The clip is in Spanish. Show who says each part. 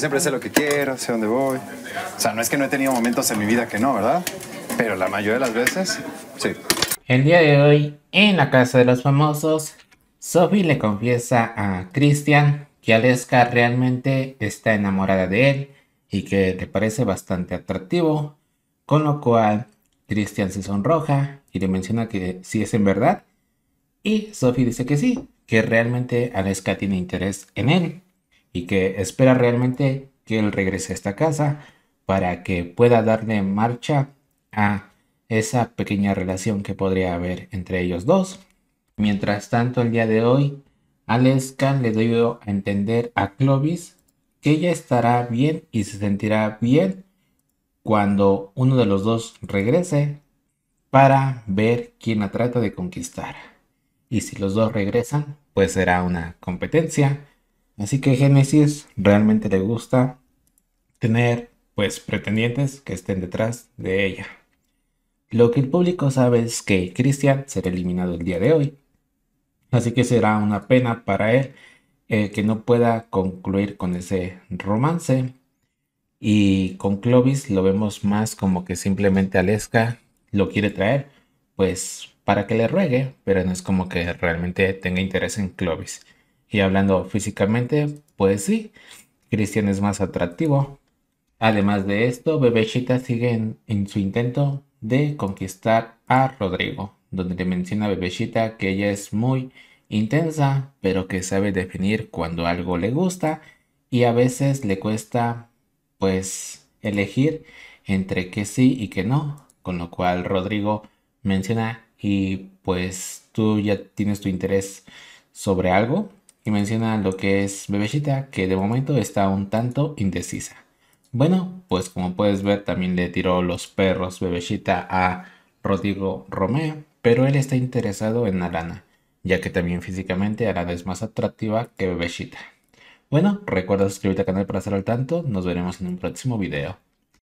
Speaker 1: siempre sé lo que quiero, sé dónde voy. O sea, no es que no he tenido momentos en mi vida que no, ¿verdad? Pero la mayoría de las veces, sí. El día de hoy, en la casa de los famosos, Sophie le confiesa a Christian que Aleska realmente está enamorada de él y que le parece bastante atractivo, con lo cual Christian se sonroja y le menciona que sí es en verdad y Sophie dice que sí, que realmente Aleska tiene interés en él y que espera realmente que él regrese a esta casa para que pueda darle marcha a esa pequeña relación que podría haber entre ellos dos. Mientras tanto, el día de hoy, Khan le dio a entender a Clovis que ella estará bien y se sentirá bien cuando uno de los dos regrese para ver quién la trata de conquistar. Y si los dos regresan, pues será una competencia Así que Génesis realmente le gusta tener pues pretendientes que estén detrás de ella. Lo que el público sabe es que Christian será eliminado el día de hoy. Así que será una pena para él eh, que no pueda concluir con ese romance. Y con Clovis lo vemos más como que simplemente Aleska lo quiere traer, pues para que le ruegue, pero no es como que realmente tenga interés en Clovis. Y hablando físicamente, pues sí, Cristian es más atractivo. Además de esto, Bebechita sigue en, su intento de conquistar a Rodrigo, donde le menciona a que ella es muy intensa, pero que sabe definir cuando algo le gusta y a veces le cuesta pues elegir entre que sí y que no, con lo cual Rodrigo menciona y pues tú ya tienes tu interés sobre algo, y menciona lo que es Bebeshita, que de momento está un tanto indecisa. Bueno, pues como puedes ver, también le tiró los perros Bebellita a Rodrigo Romeo, pero él está interesado en Alana, ya que también físicamente Alana es más atractiva que Bebecita. Bueno, recuerda suscribirte al canal para estar al tanto, nos veremos en un próximo video.